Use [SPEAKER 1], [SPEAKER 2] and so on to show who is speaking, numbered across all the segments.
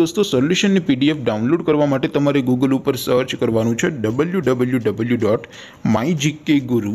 [SPEAKER 1] દોસ્તો સોલ્યુશનની PDF download કરવા માટે તમારે ગૂગલ ઉપર સર્ચ કરવાનું છે W W W dot my GK guru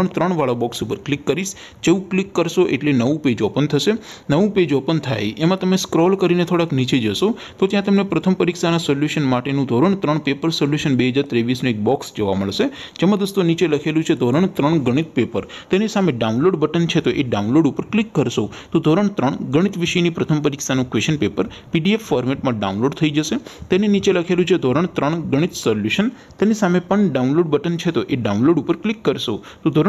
[SPEAKER 1] ધોરણ ત્રણવાળા બોક્સ ઉપર ક્લિક કરીશ જેવું ક્લિક કરશો એટલે નવું પેજ ઓપન થશે નવું પેજ ઓપન થાય એમાં તમે સ્ક્રોલ કરીને થોડાક નીચે જશો તો ત્યાં તમને પ્રથમ પરીક્ષાના સોલ્યુશન માટેનું ધોરણ ત્રણ પેપર સોલ્યુશન બે હજાર ત્રેવીસનું એક બોક્સ જોવા મળશે જેમાં દોસ્તો નીચે લખેલું છે ધોરણ ત્રણ ગણિત પેપર તેની સામે ડાઉનલોડ બટન છે તો એ ડાઉનલોડ ઉપર ક્લિક કરશો તો ધોરણ ત્રણ ગણિત વિષયની પ્રથમ પરીક્ષાનું ક્વેશ્ચન પેપર પીડીએફ ફોર્મેટમાં ડાઉનલોડ થઈ જશે તેની નીચે લખેલું છે ધોરણ ત્રણ ગણિત સોલ્યુશન તેની સામે પણ ડાઉનલોડ બટન છે તો એ ડાઉનલોડ ઉપર ક્લિક કરશો તો ધોરણ